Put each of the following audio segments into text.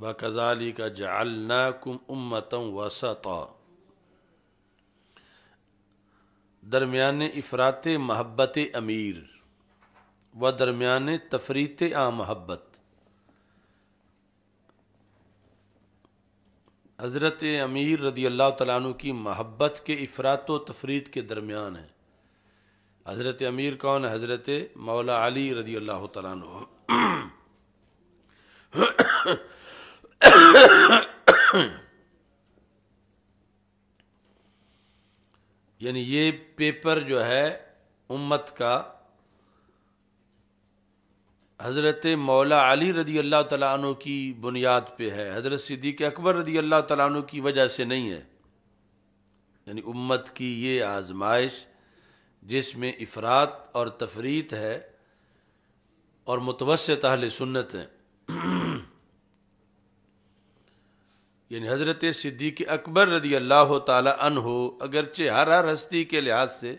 बकदाली कज़ाली का जालना कुम उम्मतम वसता दरमियान इफ़रात महब्बत अमीर व दरमियान तफरीत आ महब्बत हज़रत अमीर रदी अल्लाह तु की महब्बत के अफरात तफरीत के दरमियान है हज़रत अमीर कौन है हज़रत मौला अली रदी अल्लाह तु यानी ये पेपर जो है उम्मत का हज़रत मौला अली रदी अल्लाह तु की बुनियाद पे है हज़रत सिद्दीक अकबर रदी अल्लाह तु की वजह से नहीं है यानी उम्मत की ये आजमाइश जिसमें इफ़रात और तफरीत है और मुतवस्त अहल सुन्नत हैं यानी हज़रत सिद्दीक अकबर रदी अल्लाह तन हो अगरचे हर हर हस्ती के लिहाज से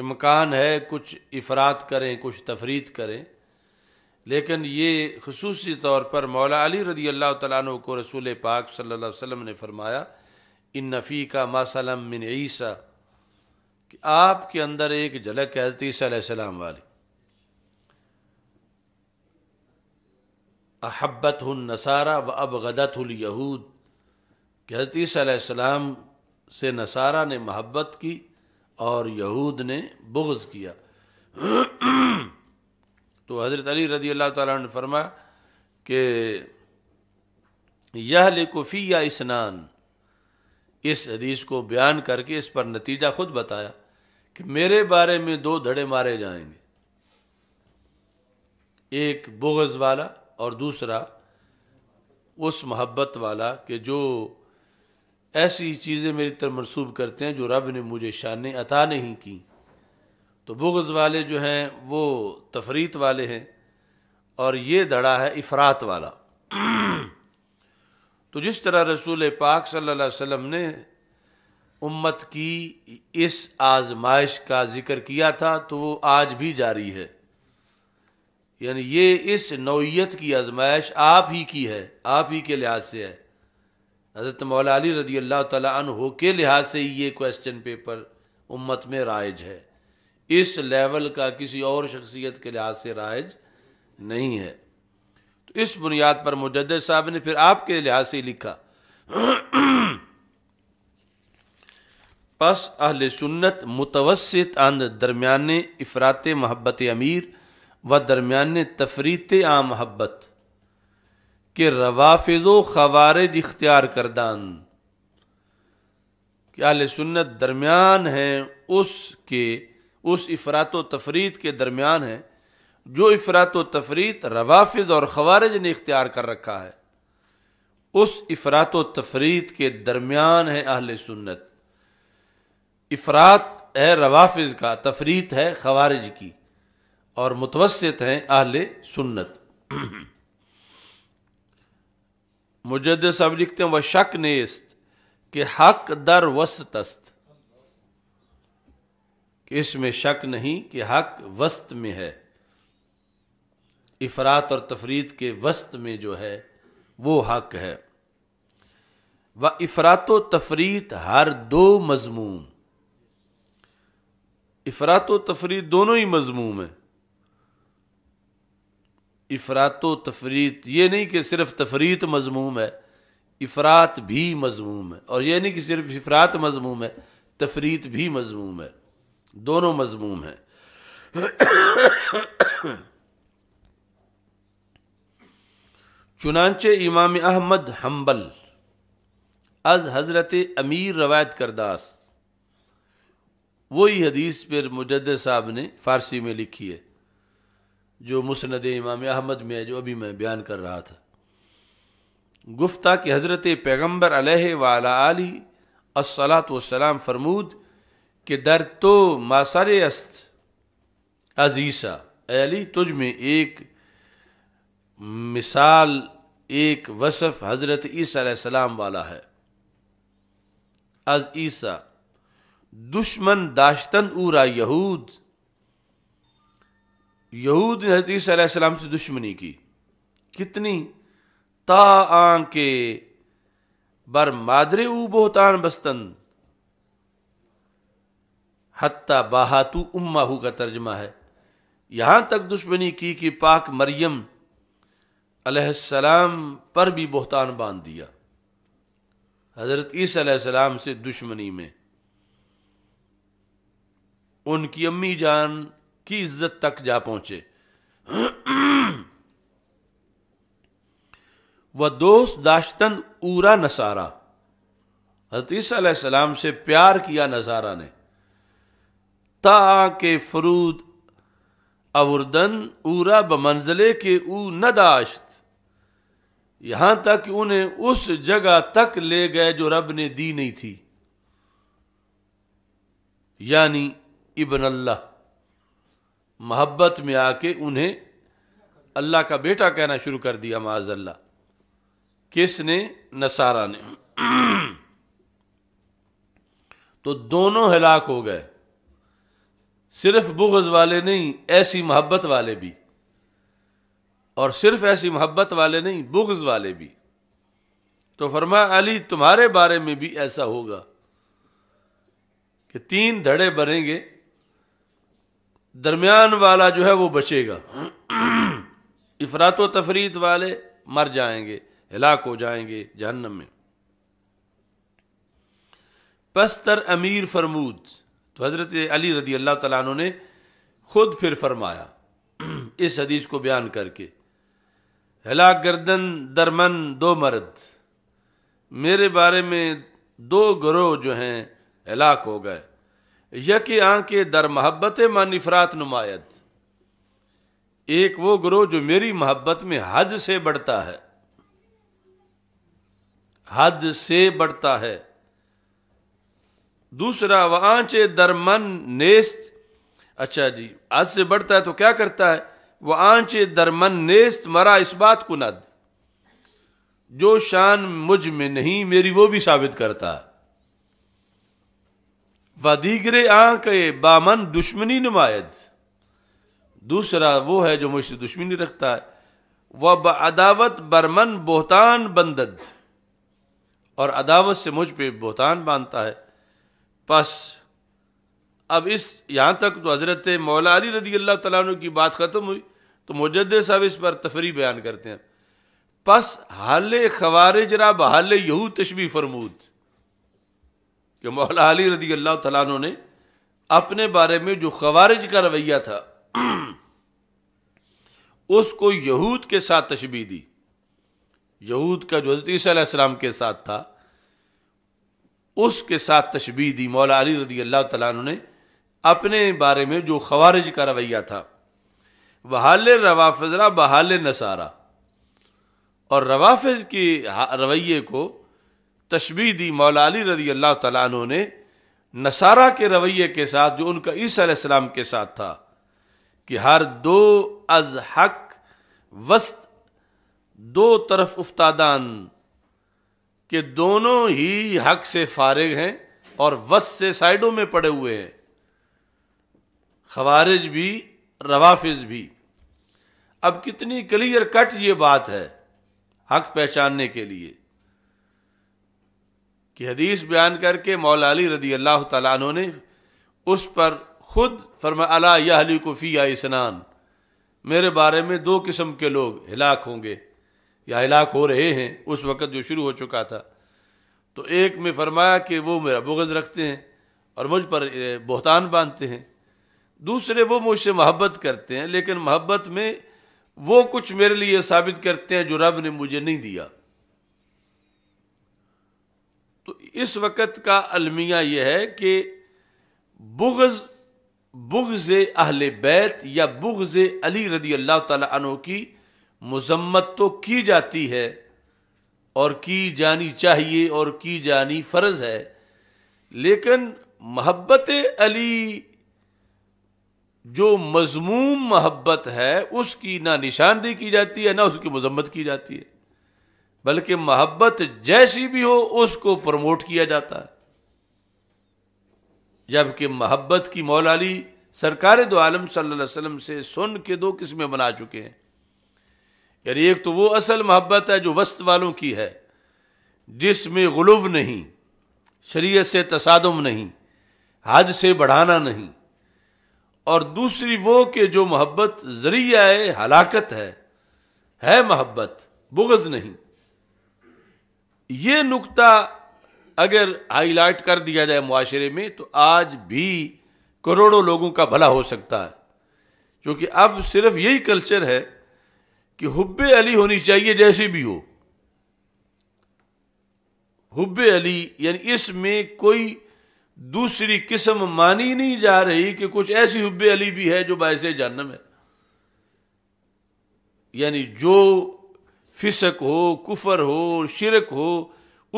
इम्कान है कुछ अफरात करें कुछ तफरीत करें लेकिन ये खसूस तौर पर मौला अली रदी अल्लाह तु को रसूल पाक सल्ला वसम ने फरमाया इन नफ़ी का मासलम मिन ईसा कि आपके अंदर एक झलक है हजरत वाली अहब्बत नसारा व अब गदत यहूद कि हजरत से नसारा ने मोहब्बत की और यहूद ने बुग्ज़ किया तो हज़रत अली रदी अल्लाह ताला ने फरमाया कि यह लिकुफ़ी या स्नान इस हदीस को बयान करके इस पर नतीजा खुद बताया कि मेरे बारे में दो धड़े मारे जाएंगे एक बोगज़ वाला और दूसरा उस मोहब्बत वाला कि जो ऐसी चीज़ें मेरी तरफ मनसूब करते हैं जो रब ने मुझे शान अता नहीं की तो बुग़ वाले जो हैं वो तफरीत वाले हैं और ये धड़ा है इफरात वाला तो जिस तरह रसूल पाक सल्ला वम ने उम्मत की इस आजमाइश का ज़िक्र किया था तो वो आज भी जारी है यानी ये इस नौीयत की आजमाइश आप ही की है आप ही के लिहाज से है हज़रत मौला अली रदी अल्लाह तु के लिहाज से ये क्वेश्चन पेपर उम्मत में राइज है इस लेवल का किसी और शख्सियत के लिहाज से राइज नहीं है तो इस बुनियाद पर मुजद साहब ने फिर आपके लिहाज से लिखा पस अहल सुन्नत मुतवसत अंद दरमियाने इफ़रात महब्बत अमीर व दरमियान तफरीत आ महब्बत कि रवाफिज खवारज इख्तियार करदान कि आल सुन्नत दरमियान हैं उसके उस अफरात तफरीत के दरमियान है जो अफरात तफरीत रवाफिज और खवारज ने इख्तियार कर रखा है उस अफरात तफरीत के दरमियान है अहल सुन्नत अफरात है रवाफिज का तफरीत है खवारज की और मुतवसत हैं अहल सुन्नत मुजद साहब लिखते हैं वह शक नेस्त कि हक दर वस्त अस्त इसमें शक नहीं कि हक वस्त में है इफरात और तफरीद के वस्त में जो है वो हक है व इफरात तफरीत हर दो मजमूम इफरात तफरीत दोनों ही मजमूम है इफरात तफरीत ये नहीं कि सिर्फ तफरीत मजमूम है इफरात भी मजमूम है और यह नहीं कि सिर्फ इफरात मजमूम है तफरीत भी मजमूम है दोनों मजमूम हैं चुनानचे इमाम अहमद हम्बल अज हज़रत अमीर रवायत करदास वही हदीस पर मुजद साहब ने फ़ारसी में लिखी है जो मुसनद इमाम अहमद में है जो अभी मैं बयान कर रहा था गुफ्ता कि हज़रत पैगम्बर अलह वाली असलात वसलाम फरमूद के दर तो मासर अस्त अजीसा अली तुझ में एक मिसाल एक वसफ़ हज़रत ईसीम वाला है अज ईसा दुश्मन दाश्तन ऊरा यहूद यहूद ने हजरतम से दुश्मनी की कितनी ता आके बर मादरे ऊ बोहतान बस्तन हत्ता बहातू उम्माहू का तर्जमा है यहां तक दुश्मनी की कि पाक मरियम अलैहिस्सलाम पर भी बोहतान बांध दिया हज़रत ईसीम से दुश्मनी में उनकी अम्मी जान की इज्जत तक जा पहुंचे वह दोस्त दाश्तन ऊरा नसारा हतीस सलाम से प्यार किया नजारा ने ता के फरूद अवरदन ऊरा बमंजले के ऊ न दाश्त यहां तक उन्हें उस जगह तक ले गए जो रब ने दी नहीं थी यानी इबन अल्लाह मोहब्बत में आके उन्हें अल्लाह का बेटा कहना शुरू कर दिया माजल्ला किसने नसारा ने तो दोनों हलाक हो गए सिर्फ बुगज वाले नहीं ऐसी मोहब्बत वाले भी और सिर्फ ऐसी मोहब्बत वाले नहीं बुगज वाले भी तो फरमा अली तुम्हारे बारे में भी ऐसा होगा कि तीन धड़े बनेंगे दरमियान वाला जो है वो बचेगा इफरात व तफरीत वाले मर जाएंगे हलाक हो जाएंगे जहन्नम में पस्तर अमीर फरमूद तो हज़रत अली रदी अल्लाह तु ने खुद फिर फरमाया इस हदीस को बयान करके हिला गर्दन दरमन दो मर्द मेरे बारे में दो ग्रोह जो हैं हलाक हो गए यकी आंके दर मोहब्बत मन इफरात नुमायत एक वो ग्रोह जो मेरी मोहब्बत में हद से बढ़ता है हद से बढ़ता है दूसरा वह आंचे दरमन नेस्त अच्छा जी हद से बढ़ता है तो क्या करता है वह आंचे दरमन नेस्त मरा इस बात कुनद जो शान मुझ में नहीं मेरी वो भी साबित करता है व दीगरे आंख बामन दुश्मनी नुमायद दूसरा वो है जो मुझसे दुश्मनी रखता है वह ब अदावत बरमन बोहतान बंदद और अदावत से मुझ पर बोहतान बांधता है बस अब इस यहाँ तक तो हज़रत मौला अली रजी अल्लाह तु की बात ख़त्म हुई तो मुजद साहब इस पर तफरी बयान करते हैं बस हाल जरा बहाल यहू तशबी फरमूद कि मौला अली रदी अल्लाह तु ने अपने बारे में जो खवारिज का रवैया था उसको यहूद के साथ तशबी दी यहूद का जो हजतीसम के साथ था उसके साथ तशबी दी मौला अली रदी अल्लाह तु ने अपने बारे में जो खवारिज का रवैया था बहाल रवाफजरा बहाल नसारा और रवाफज के रवैये को तशबी दी मौलाली रजी अल्लाह तु ने नसारा के रवैये के साथ जो उनका ईसीम के साथ था कि हर दो अज हक वस्त दो तरफ उफ्तादान के दोनों ही हक से फारग हैं और वस्त से साइडों में पड़े हुए हैं खवारिज भी रवाफिज भी अब कितनी क्लियर कट ये बात है हक पहचानने के लिए कि हदीस बयान करके मौलाली रदी अल्लाह तु ने उस पर खुद फरमा यहली या इसनान मेरे बारे में दो किस्म के लोग हिलाक होंगे या हिलाक हो रहे हैं उस वक़्त जो शुरू हो चुका था तो एक में फरमाया कि वो मेरा बुगज रखते हैं और मुझ पर बहतान बांधते हैं दूसरे वो मुझसे मोहब्बत करते हैं लेकिन मोहब्बत में वो कुछ मेरे लिए साबित करते हैं जो रब ने मुझे नहीं दिया तो इस वक्त का अलमिया यह है कि बुगज़ बुगज़ अहल बैत या बुगज़ अली रदी अल्लाह तु की मजम्मत तो की जाती है और की जानी चाहिए और की जानी फ़र्ज़ है लेकिन महब्बत अली जो मजमूम महब्बत है उसकी ना निशानदेही की जाती है ना उसकी मजम्मत की जाती है बल्कि मोहब्बत जैसी भी हो उसको प्रमोट किया जाता है जबकि मोहब्बत की मौलाली सरकार दो आलम सल्लल्लाहु अलैहि वसल्लम से सुन के दो किस्में बना चुके हैं यानी एक तो वो असल मोहब्बत है जो वस्त वालों की है जिसमें गुलव नहीं शरीय से तसादम नहीं हद से बढ़ाना नहीं और दूसरी वो कि जो मोहब्बत जरिया है हलाकत है है मोहब्बत बुगज नहीं ये नुकता अगर हाईलाइट कर दिया जाए माशरे में तो आज भी करोड़ों लोगों का भला हो सकता है क्योंकि अब सिर्फ यही कल्चर है कि हुब अली होनी चाहिए जैसी भी हो हुब अली यानी इसमें कोई दूसरी किस्म मानी नहीं जा रही कि कुछ ऐसी हुब अली भी है जो बायसे जन्म है यानी जो फिसक हो कुफर हो शिरक हो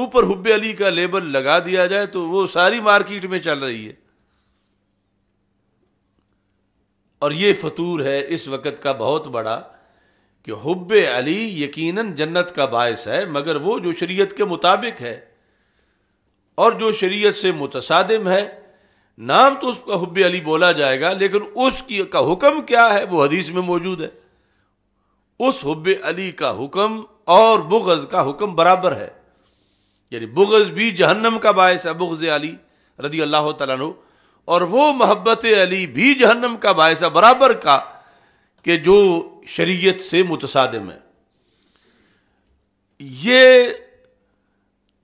ऊपर हुब्बे अली का लेबल लगा दिया जाए तो वो सारी मार्केट में चल रही है और ये फतूर है इस वक्त का बहुत बड़ा कि हुब अली यकीनन जन्नत का बायस है मगर वो जो शरीयत के मुताबिक है और जो शरीयत से मुतसादम है नाम तो उसका हुब्बे अली बोला जाएगा लेकिन उसकी का हुक्म क्या है वो हदीस में मौजूद है उस हब अली का हुक्म और बुगज़ का हुक्म बराबर है यानी बुगज़ भी जहन्नम का बायस है बुगज़ अली रदी अल्लाह तु और वो मोहब्बत अली भी जहन्नम का बायस है बराबर का कि जो शरीयत से मुतसादम है ये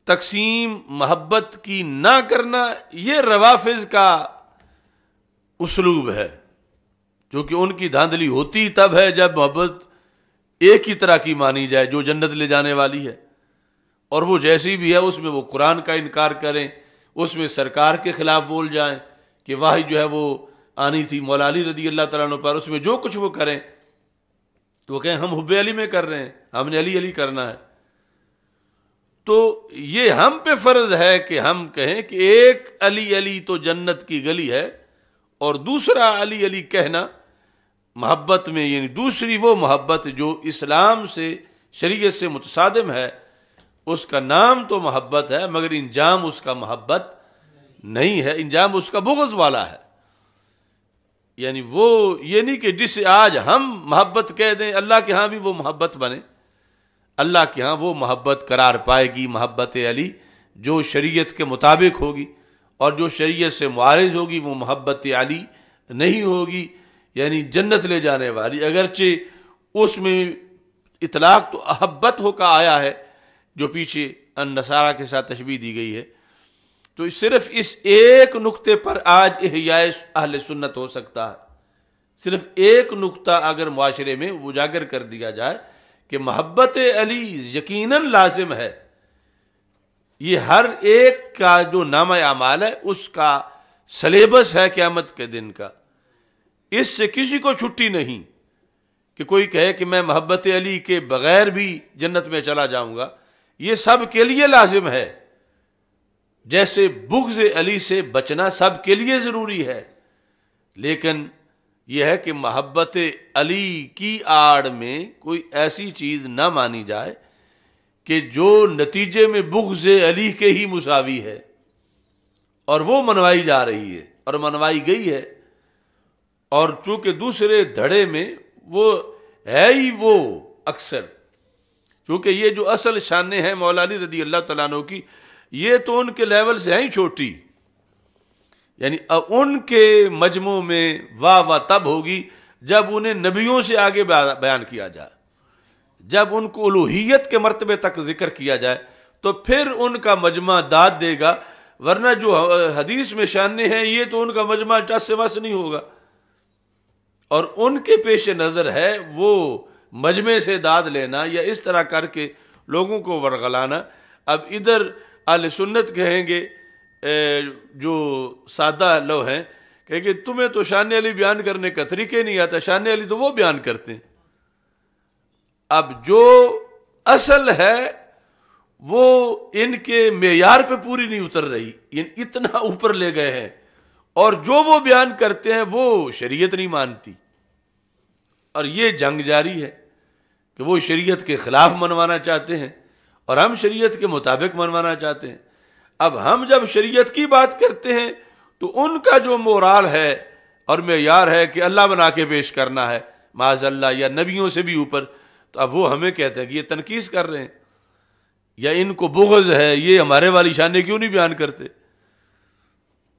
तकसीम महब्बत की ना करना ये रवाफिज का उसलूब है जो कि उनकी धांधली होती तब है जब मोहब्बत एक ही तरह की मानी जाए जो जन्नत ले जाने वाली है और वो जैसी भी है उसमें वो कुरान का इनकार करें उसमें सरकार के ख़िलाफ़ बोल जाए कि वाह जो है वो आनी थी मौलानी रदी अल्लाह तला पर उसमें जो कुछ वो करें तो वो कहें हम हुब अली में कर रहे हैं हमने अली अली करना है तो ये हम पे फ़र्ज़ है कि हम कहें कि एक अली अली तो जन्नत की गली है और दूसरा अली अली कहना मोहब्बत में यानी दूसरी वो मोहब्बत जो इस्लाम से शरीयत से मुतसादम है उसका नाम तो मोहब्बत है मगर इंजाम उसका मोहब्बत नहीं है इंजाम उसका बुगज़ वाला है यानी वो ये नहीं कि जिसे आज हम मोहब्बत कह दें अल्लाह के यहाँ भी वो मोहब्बत बने अल्लाह के यहाँ वो मोहब्बत करार पाएगी मोहब्बत अली जो शरीयत के मुताबिक होगी और जो शरीयत से मुआरज होगी वो मोहब्बत अली नहीं होगी यानी जन्नत ले जाने वाली अगरचे उसमें इतलाक तो अहब्बत होकर आया है जो पीछे नसारा के साथ तशबी दी गई है तो सिर्फ इस एक नुक्ते पर आज यह अहल सुन्नत हो सकता है सिर्फ एक नुक्ता अगर माशरे में उजागर कर दिया जाए कि महब्बत अली यकीनन लाजिम है ये हर एक का जो नामा अमाल है उसका सलेबस है क़्यामत के दिन का इससे किसी को छुट्टी नहीं कि कोई कहे कि मैं मोहब्बत अली के बगैर भी जन्नत में चला जाऊंगा ये सब के लिए लाजिम है जैसे बुग्ज अली से बचना सब के लिए ज़रूरी है लेकिन यह है कि मोहब्बत अली की आड़ में कोई ऐसी चीज़ ना मानी जाए कि जो नतीजे में बुग्ज अली के ही मुसावी है और वो मनवाई जा रही है और मनवाई गई है और चूंकि दूसरे धड़े में वो है ही वो अक्सर क्योंकि ये जो असल शान हैं मौलानी रदी अल्लाह तला की ये तो उनके लेवल से हैं ही छोटी यानी अब उनके मजमों में वाह वाह तब होगी जब उन्हें नबियों से आगे बयान किया जाए जब उनको लोहियत के मरतबे तक जिक्र किया जाए तो फिर उनका मजमा दाद देगा वरना जो हदीस में शान है ये तो उनका मजमा टस से वस नहीं होगा और उनके पेश नज़र है वो मजमे से दाद लेना या इस तरह करके लोगों को वरगलाना अब इधर आल सुन्नत कहेंगे जो सादा लो हैं कहेंगे तुम्हें तो शान अली बयान करने का तरीके नहीं आता शान अली तो वो बयान करते हैं अब जो असल है वो इनके मैार पे पूरी नहीं उतर रही इन इतना ऊपर ले गए हैं और जो वो बयान करते हैं वो शरीयत नहीं मानती और ये जंग जारी है कि वो शरीयत के ख़िलाफ़ मनवाना चाहते हैं और हम शरीयत के मुताबिक मनवाना चाहते हैं अब हम जब शरीयत की बात करते हैं तो उनका जो मोराल है और मैार है कि अल्लाह बना के पेश करना है माजल्ला या नबियों से भी ऊपर तो अब वो हमें कहते हैं कि ये तनकीस कर रहे हैं या इनको बुगज़ है ये हमारे वाली शान क्यों नहीं बयान करते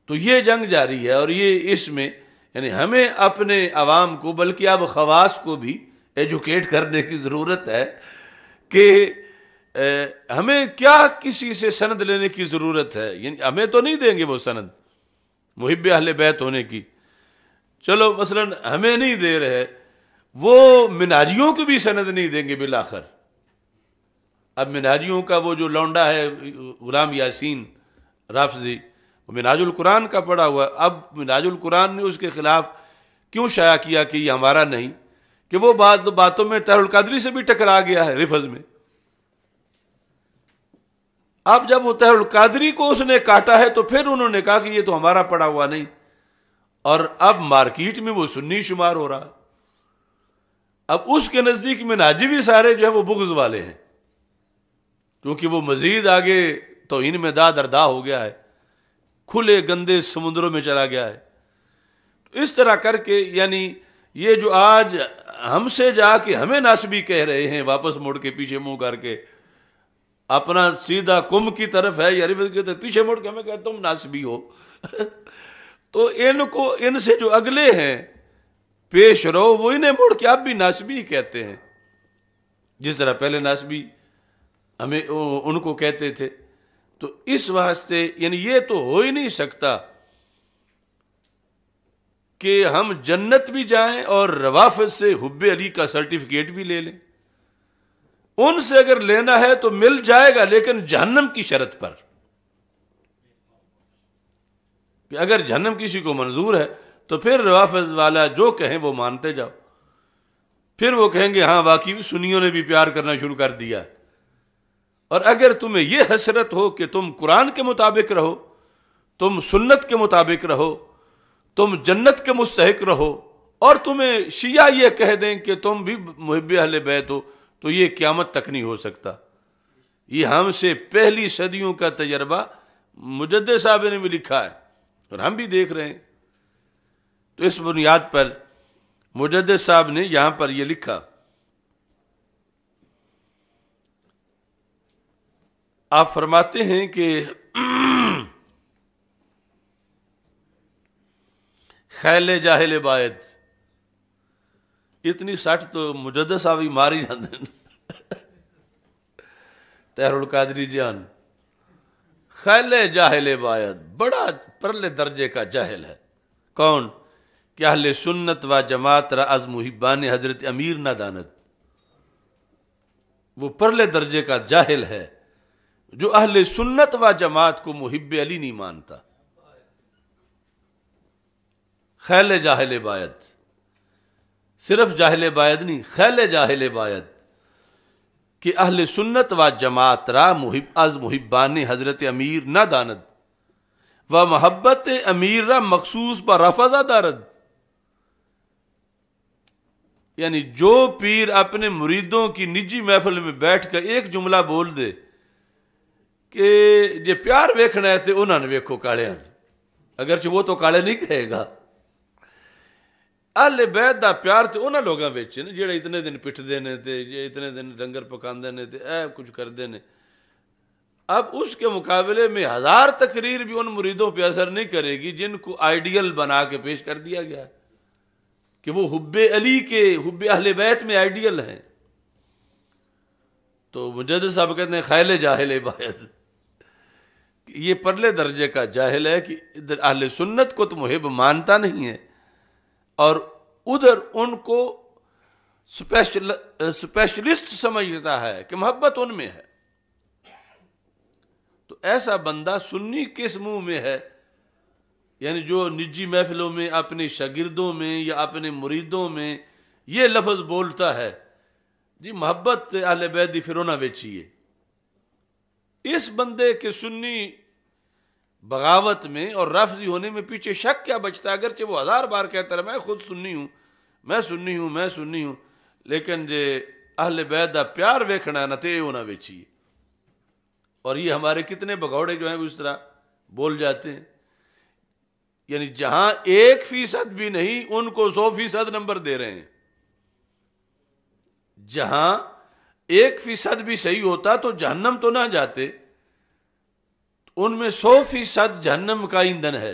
तो ये जंग जारी है और ये इसमें यानी हमें अपने आवाम को बल्कि अब खवास को भी एजुकेट करने की ज़रूरत है कि हमें क्या किसी से सनद लेने की ज़रूरत है यानी हमें तो नहीं देंगे वो सनद मुहिब अहल बैत होने की चलो मसलन हमें नहीं दे रहे वो मिनाजियों को भी सनद नहीं देंगे बिलाखर अब मिनाजियों का वो जो लौंडा है गुलाम यासीन राफजी वो मिनाजुल कुरान का पड़ा हुआ अब मिनाजुल कुरान ने उसके ख़िलाफ़ क्यों शाया किया कि ये हमारा नहीं कि वो बात तो बातों में कादरी से भी टकरा गया है रिफज में अब जब वो कादरी को उसने काटा है तो फिर उन्होंने कहा कि ये तो हमारा पड़ा हुआ नहीं और अब मार्केट में वो सुन्नी शुमार हो रहा अब उसके नज़दीक में नाजी भी सारे जो है वो बुग्ज वाले हैं क्योंकि वो मज़ीद आगे तो में दा दरदा हो गया है खुले गंदे समुद्रों में चला गया है तो इस तरह करके यानी ये जो आज हमसे जाके हमें नासबी कह रहे हैं वापस मुड़ के पीछे मुंह करके अपना सीधा कुंभ की तरफ है या की तरफ पीछे मुड़ के हमें कहते तुम नासबी हो तो इनको इनसे जो अगले हैं पेश रहो वो इन्हें मुड़ के आप भी नासबी कहते हैं जिस तरह पहले नासबी हमें उनको कहते थे तो इस वास्ते यानी ये तो हो ही नहीं सकता कि हम जन्नत भी जाएं और रवाफत से हुब्बे अली का सर्टिफिकेट भी ले लें उनसे अगर लेना है तो मिल जाएगा लेकिन जहन्नम की शर्त पर कि अगर जहन्नम किसी को मंजूर है तो फिर रवाफज वाला जो कहें वो मानते जाओ फिर वो कहेंगे हाँ वाकई सुनियों ने भी प्यार करना शुरू कर दिया है और अगर तुम्हें यह हसरत हो कि तुम कुरान के मुताबिक रहो तुम सुन्नत के मुताबिक रहो तुम जन्नत के मुस्तक रहो और तुम्हें शिया ये कह दें कि तुम भी मुहब अहल बैत हो तो ये क़्यामत तक नहीं हो सकता ये हमसे पहली सदियों का तजर्बा मुजद साहब ने भी लिखा है और हम भी देख रहे हैं तो इस बुनियाद पर मुजद साहब ने यहाँ पर यह लिखा आप फरमाते हैं कि खैले जाहले बायद इतनी सट तो मुजद साहब ही जाते तहरुल कादरी जान खैले जाहले बायद बड़ा परले दर्जे का जाहल है कौन क्या अहल सुन्नत व जमात राज मुहिबान हजरत अमीर ना दानत वो परले दर्जे का जाहल है जो अहल सुन्नत व जमात को मुहिब अली नहीं मानता खैल जाहल बायत सिर्फ जाहल बायद नहीं खैल जाहल बायद कि अहल सुन्नत व जमात रा मुहिब अज मुहिबान हजरत अमीर न दानद व मोहब्बत अमीर रा मखसूस ब रफजा दारद यानी जो पीर अपने मुरीदों की निजी महफिल में बैठ कर एक जुमला बोल दे कि जे प्यार वेखना है तो उन्होंने वेखो काले अगर च वो तो काले नहीं कहेगा अले बैद का प्यार तो उन्होंने लोगों बच्चे ने जो इतने दिन पिटते हैं तो जे इतने दिन डंगर पकाते हैं तो ए कुछ करते हैं अब उसके मुकाबले में हजार तकरीर भी उन मुरीदों पर असर नहीं करेगी जिनको आइडियल बना के पेश कर दिया गया कि वो हुब्बे अली के हुब्बे अहले बैत में आइडियल हैं तो मुजद साहब कहते हैं खैले जाहले बायद ये परले दर्जे का जाहिल है कि अहल सुन्नत को तो मुहिब मानता नहीं है और उधर उनको स्पेशल स्पेशलिस्ट समझता है कि मोहब्बत उनमें है तो ऐसा बंदा सुन्नी किस मुंह में है यानी जो निजी महफिलों में अपने शागिर्दों में या अपने मुरीदों में ये लफ्ज़ बोलता है जी मोहब्बत अहल बैदी फिरोना बेचिए इस बंदे के सुन्नी बगावत में और रफ्जी होने में पीछे शक क्या बचता है अगरचे वो हज़ार बार कहता रहा मैं खुद सुननी हूँ मैं सुननी हूँ मैं सुननी हूँ लेकिन जे अहल बैद का प्यार वेखना ना तो ये होना बेचिए और ये हमारे कितने भगौड़े जो हैं उस तरह बोल जाते हैं यानी जहां एक फीसद भी नहीं उनको सौ फीसद नंबर दे रहे हैं जहां एक फीसद भी सही होता तो जहन्नम तो ना जाते उनमें सौ फीसद जहन्नम का ईंधन है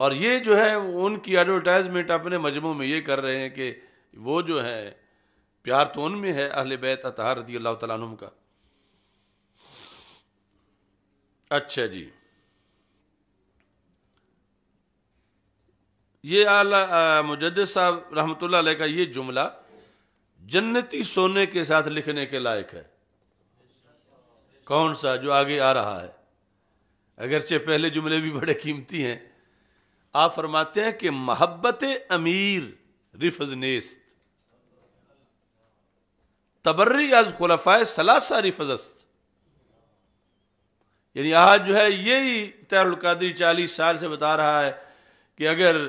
और ये जो है उनकी एडवर्टाइजमेंट अपने मजमू में ये कर रहे हैं कि वो जो है प्यार तो उनमें है अहल बैत अतहार रदी अल्लाह तुम का अच्छा जी ये आला मुजद साहब रहमत का ये जुमला जन्नती सोने के साथ लिखने के लायक है कौन सा जो आगे आ रहा है अगरचे पहले जुमले भी बड़े कीमती हैं आप फरमाते हैं कि मोहब्बत अमीर रिफज नेस्त तबर्री आज खुलफा सलासा रिफजस्त यानी आज जो है यही तैरुलकादरी चालीस साल से बता रहा है कि अगर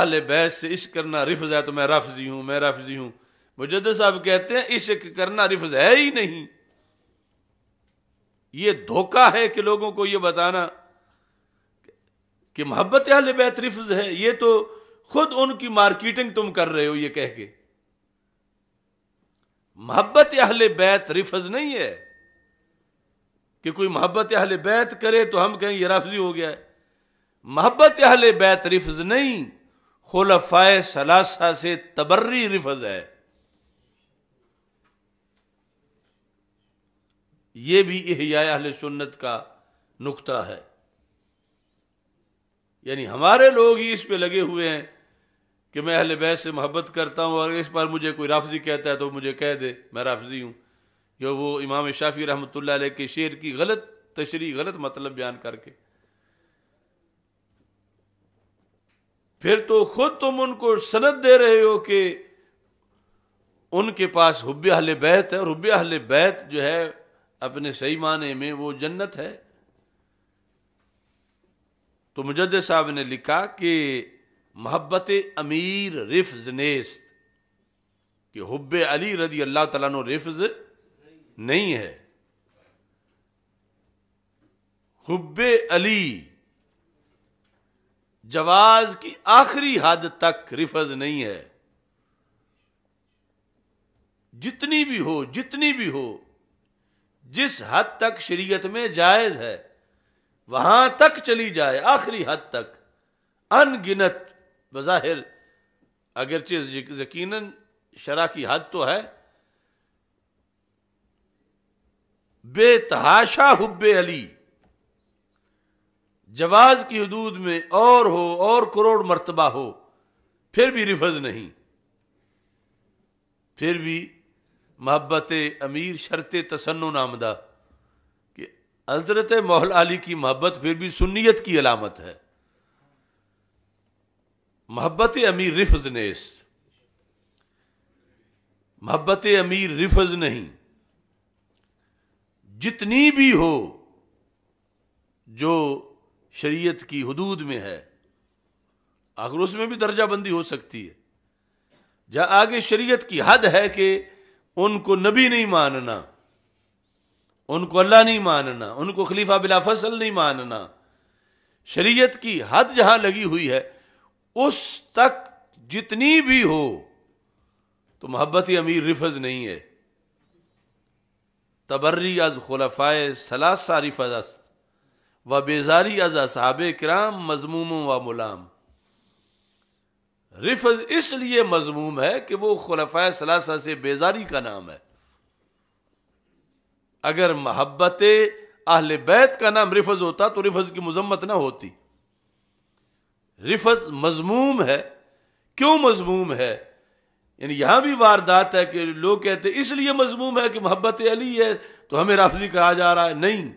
आल बहस से इश्क करना रिफज है तो मैं रफजी हूं मैं रफजी हूं मुजद साहब कहते हैं इश्क करना रिफज है ही नहीं ये धोखा है कि लोगों को ये बताना कि मोहब्बत अहल बैत रिफ्ज है ये तो खुद उनकी मार्केटिंग तुम कर रहे हो ये कह के मोहब्बत अहल बैत रिफज नहीं है कि कोई मोहब्बत अहल बैत करे तो हम कहें यह रफ्जी हो गया है मोहब्बत अहल बैत रिफज नहीं खुलफाए सलासा से तबर्री रिफज है ये भी अहल सुन्नत का नुकता है यानी हमारे लोग ही इस पे लगे हुए हैं कि मैं अहल बैत से मोहब्बत करता हूँ और इस पर मुझे कोई राफजी कहता है तो मुझे कह दे मैं राफजी हूँ जो वो इमाम शाफी रहमत के शेर की गलत तशरी गलत मतलब बयान करके फिर तो खुद तुम उनको सनत दे रहे हो कि उनके पास हुब्बे अहल बैत है और हुब्बे अहल बैत जो है अपने सही माने में वो जन्नत है तो मुजद साहब ने लिखा कि मोहब्बत अमीर रिफ्ज नेस्त कि हुब अली रदी अल्लाह तला रिफ्ज नहीं है हुब अली जवाज की आखिरी हद तक रिफज नहीं है जितनी भी हो जितनी भी हो जिस हद तक शरीयत में जायज है वहां तक चली जाए आखिरी हद तक अनगिनत बज़ाहिर अगरचे यकीन शरा की हद तो है बेतहाशा हुब्बे अली जवाज की हदूद में और हो और करोड़ मरतबा हो फिर भी रिफज नहीं फिर भी मोहब्बत अमीर शर्त तसन्न नामदा हजरत मोहल अली की मोहब्बत फिर भी सुन्नीत की अलामत है मोहब्बत अमीर रिफज ने मोहब्बत अमीर रिफज नहीं जितनी भी हो जो शरीयत की हदूद में है आखिर उसमें भी दर्जा बंदी हो सकती है जहां आगे शरीयत की हद है कि उनको नबी नहीं मानना उनको अल्लाह नहीं मानना उनको खलीफा बिला फसल नहीं मानना शरीयत की हद जहां लगी हुई है उस तक जितनी भी हो तो मोहब्बत अमीर रिफज नहीं है तबर्री अज खलफाए सलासा रिफज अस्त व बेजारी अज असाब कराम मजमूम व मुलाम रिफज इसलिए मजमूम है कि वो खलफाए सलासा से बेजारी का नाम है अगर मोहब्बत अहल बैत का नाम रिफज होता तो रिफज की मजम्मत ना होती रिफज मजमूम है क्यों मजमूम है यानी यहां भी वारदात है कि लोग कहते इसलिए मजमूम है कि मोहब्बत अली है तो हमें राफजी कहा जा रहा है नहीं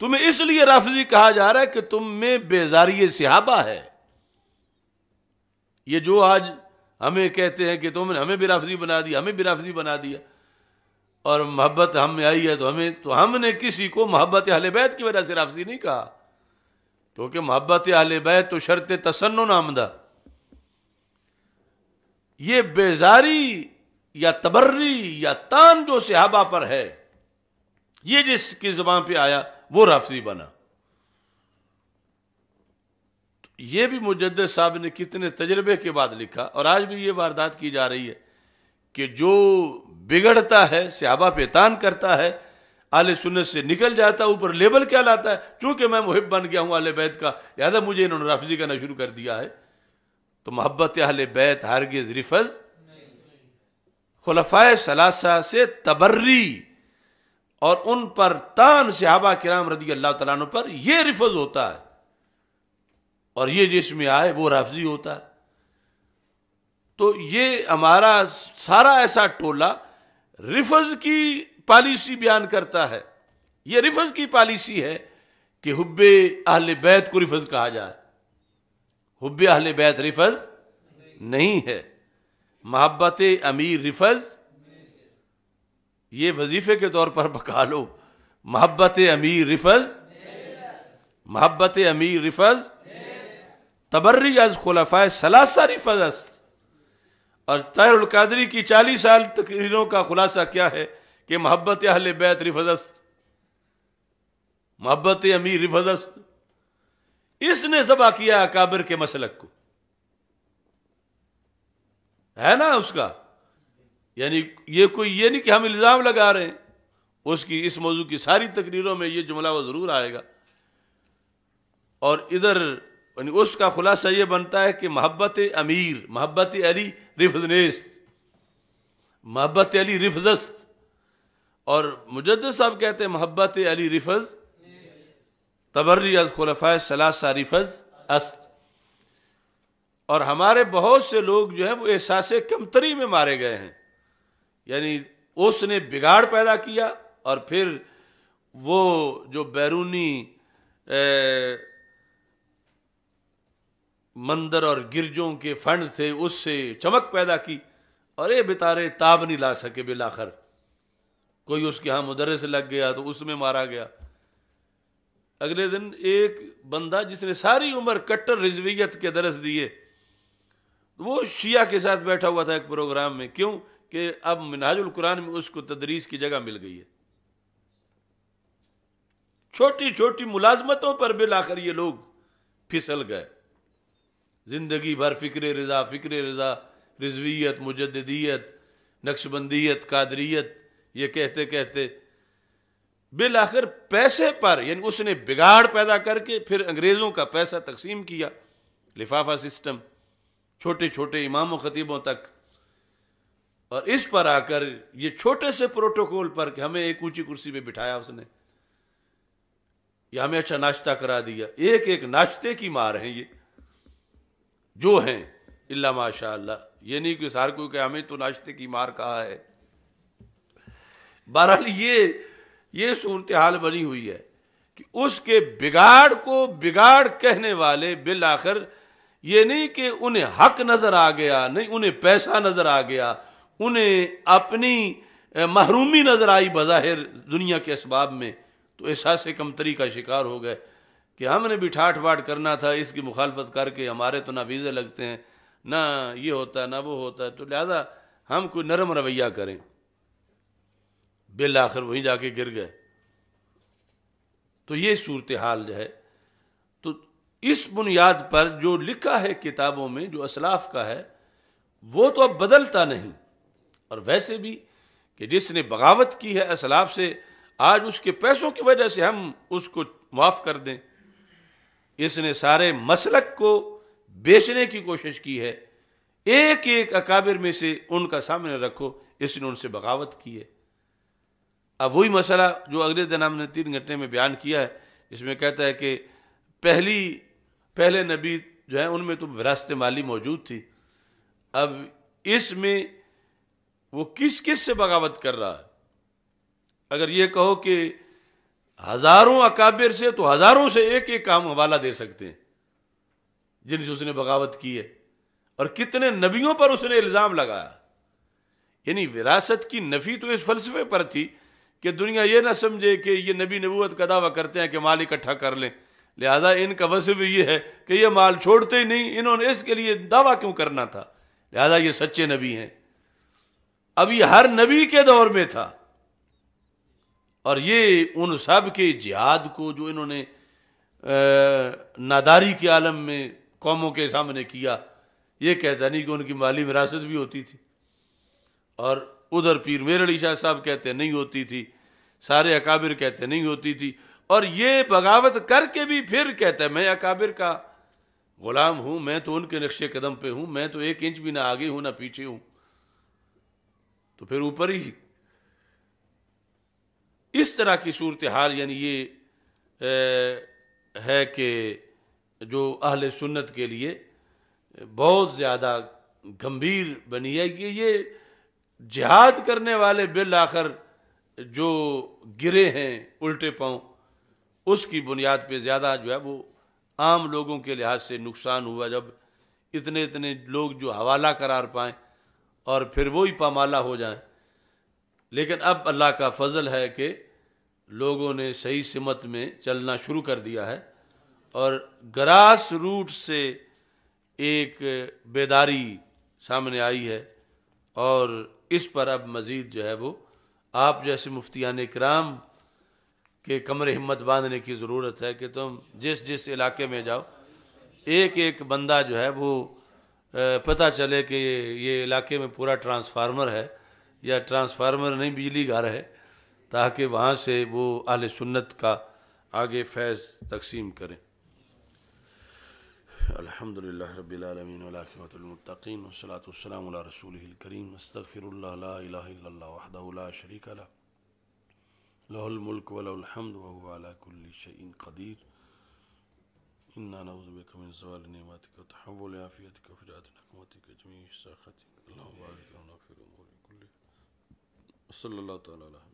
तुम्हें इसलिए राफजी कहा जा रहा है कि तुम में बेजारी सिहाबा है ये जो आज हमें कहते हैं कि तुमने हमें भी राफजी बना दिया हमें भी राफजी बना दिया और मोहब्बत हम में आई है तो हमें तो हमने किसी को मोहब्बत अहल बैत की वजह से राफजी नहीं कहा क्योंकि मोहब्बत अहल बैत तो शर्त तसन्न आमदा ये बेजारी या तबर्री या तान जो सिहाबा पर है ये जिसकी जुबान पे आया वो राफजी बना तो ये भी मुजद साहब ने कितने तजर्बे के बाद लिखा और आज भी ये वारदात की जा रही है कि जो बिगड़ता है सहाबा पेतान करता है आल सुनत से निकल जाता है ऊपर लेबल क्या लाता है चूंकि मैं मुहिब बन गया हूं आल बैत का लिहाजा मुझे इन्होंने रफजी करना शुरू कर दिया है तो मोहब्बत आल बैत हारगिज रिफज खलफा सलासा से तबर्री और उन पर तान सहाबा किराम रदी अल्लाह तला पर यह रिफज होता है और ये जिसमें आए वो रफजी होता है तो ये हमारा सारा ऐसा टोला रिफज की पॉलिसी बयान करता है ये रिफज की पॉलिसी है कि हुब अहल बैत को रिफज कहा जाए हुब अहल बैत रिफज नहीं है महब्बत अमीर रिफज ये वजीफे के तौर पर पका लो महब्बत अमीर रिफज महब्बत अमीर रिफज तबर्री अज खुलफा सलासा रिफज अस्त और तहरकदरी की चालीस साल तकरीरों का खुलासा क्या है कि मोहब्बत अहल बैत रिफजस्त मोहब्बत अमीर रिफजस्त इसने जबा किया अकाबर के मसलक को है ना उसका यानी ये कोई ये नहीं कि हम इल्ज़ाम लगा रहे हैं उसकी इस मौजू की सारी तकरीरों में ये जुमला वो ज़रूर आएगा और इधर उसका खुलासा ये बनता है कि मोहब्बत अमीर मोहब्बत अली रिफनेस्त मोहब्बत अली रिफजस्त और मुजद साहब कहते हैं मोहब्बत अली रिफज तबर्री खुलफा सलासा रिफज अस्त और हमारे बहुत से लोग जो है वो एहसास कमतरी में मारे गए हैं यानी उसने बिगाड़ पैदा किया और फिर वो जो बैरूनी मंदिर और गिरजों के फंड थे उससे चमक पैदा की ये बेतारे ताब नहीं ला सके बिलाखर कोई उसके यहाँ मुदरस लग गया तो उसमें मारा गया अगले दिन एक बंदा जिसने सारी उम्र कट्टर रिजवियत के दरस दिए वो शिया के साथ बैठा हुआ था एक प्रोग्राम में क्यों कि अब मिनाजुल कुरान में उसको तदरीस की जगह मिल गई है छोटी छोटी मुलाजमतों पर बिल ये लोग फिसल गए ज़िंदगी भर फ़िक्र रज़ा फ़िक्र रज़ा रिजवियत मुजदीत नक्शबंदीत कादरीत ये कहते कहते बिल आखिर पैसे पर यानी उसने बिगाड़ पैदा करके फिर अंग्रेज़ों का पैसा तकसीम किया लिफाफा सिस्टम छोटे छोटे इमामों खतीबों तक और इस पर आकर ये छोटे से प्रोटोकॉल पर हमें एक ऊंची कुर्सी पे बिठाया उसने या हमें अच्छा नाश्ता करा दिया एक एक नाश्ते की मार है ये जो हैं इल्ला माशा ये नहीं कि सार को हमें तो नाश्ते की मार कहा है बहरहाल ये ये सूरत हाल बनी हुई है कि उसके बिगाड़ को बिगाड़ कहने वाले बिल आखिर ये नहीं कि उन्हें हक नज़र आ गया नहीं उन्हें पैसा नज़र आ गया उन्हें अपनी महरूमी नज़र आई बज़ाहिर दुनिया के इसबाब में तो एहसास कमतरी का शिकार हो गए कि हमने भी ठाठ बाट करना था इसकी मुखालफत करके हमारे तो ना वीज़े लगते हैं ना ये होता है ना वो होता है तो लिहाजा हम कोई नरम रवैया करें बिल आखिर वहीं जाके गिर गए तो ये सूरत हाल है तो इस बुनियाद पर जो लिखा है किताबों में जो असलाफ का है वो तो अब बदलता नहीं और वैसे भी कि जिसने बगावत की है असलाफ से आज उसके पैसों की वजह से हम उसको माफ़ कर दें इसने सारे मसलक को बेचने की कोशिश की है एक एक अकाबिर में से उनका सामने रखो इसने उनसे बगावत की है अब वही मसला जो अगले दिन हमने तीन घंटे में बयान किया है इसमें कहता है कि पहली पहले नबी जो है उनमें तो विरासत माली मौजूद थी अब इसमें वो किस किस से बगावत कर रहा है अगर ये कहो कि हजारों अकाबिर से तो हजारों से एक एक काम हवाला दे सकते हैं जिनसे उसने बगावत की है और कितने नबियों पर उसने इल्ज़ाम लगाया यानी विरासत की नफ़ी तो इस फलसफे पर थी कि दुनिया ये ना समझे कि ये नबी नबूत का दावा करते हैं कि माल इकट्ठा कर लें लिहाजा इनका वसफ ये है कि ये माल छोड़ते ही नहीं इन्होंने इसके लिए दावा क्यों करना था लिहाजा ये सच्चे नबी हैं अब ये हर नबी के दौर में था और ये उन सब के जिहाद को जो इन्होंने नादारी के आलम में कौमों के सामने किया ये कहता नहीं कि उनकी माली विरासत भी होती थी और उधर पीर मेर अली शाह साहब कहते नहीं होती थी सारे अकाबिर कहते नहीं होती थी और ये बगावत करके भी फिर कहते मैं अकाबिर का गुलाम हूँ मैं तो उनके नक्शे कदम पे हूँ मैं तो एक इंच भी ना आगे हूँ ना पीछे हूँ तो फिर ऊपर ही इस तरह की सूरत हाल यानी ये है कि जो अहल सुन्नत के लिए बहुत ज़्यादा गंभीर बनी है कि ये जिहाद करने वाले बिल आखिर जो गिरे हैं उल्टे पाँव उसकी बुनियाद पे ज़्यादा जो है वो आम लोगों के लिहाज से नुकसान हुआ जब इतने इतने लोग जो हवाला करार पाएँ और फिर वो ही पामाला हो जाएं लेकिन अब अल्लाह का फजल है कि लोगों ने सही सिमत में चलना शुरू कर दिया है और ग्रास रूट से एक बेदारी सामने आई है और इस पर अब मज़ीद जो है वो आप जैसे मुफ्तियान कराम के कमर हिम्मत बांधने की ज़रूरत है कि तुम जिस जिस इलाके में जाओ एक एक बंदा जो है वो पता चले कि ये इलाके में पूरा ट्रांसफार्मर है या ट्रांसफार्मर नहीं बिजली घर है ताकि वहाँ से वो आल सुन्नत का आगे फैज़ तकसीम करें له الملك وله الحمد وهو على كل شيء قدير वकुल्ल نعوذ بك من زوال نعمتك وتحول عافيتك وفجاءه نقمتك جميع फ़िरात اللهم بارك لنا في امورنا 是了了，得了了。